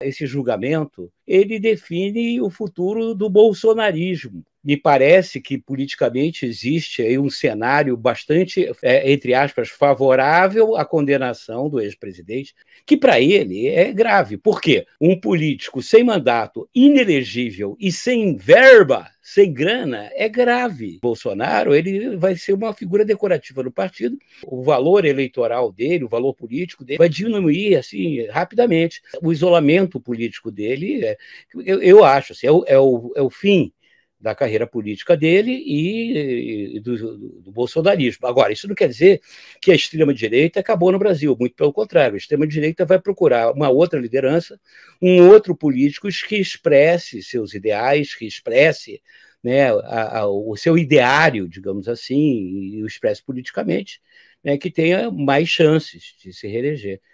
esse julgamento, ele define o futuro do bolsonarismo me parece que politicamente existe aí um cenário bastante, é, entre aspas, favorável à condenação do ex-presidente, que para ele é grave. Por quê? Um político sem mandato, inelegível e sem verba sem grana é grave. Bolsonaro ele vai ser uma figura decorativa do partido. O valor eleitoral dele, o valor político dele, vai diminuir assim rapidamente. O isolamento político dele, é, eu, eu, acho, assim, é o, é, o, é o fim da carreira política dele e, e do, do, bolsonarismo. Agora, isso não quer dizer que a extrema-direita acabou no Brasil, muito pelo contrário, a extrema-direita vai procurar uma outra liderança, um outro político que expresse seus ideais, que expresse né, a, a, o seu ideário, digamos assim, e o expresse politicamente, né, que tenha mais chances de se reeleger.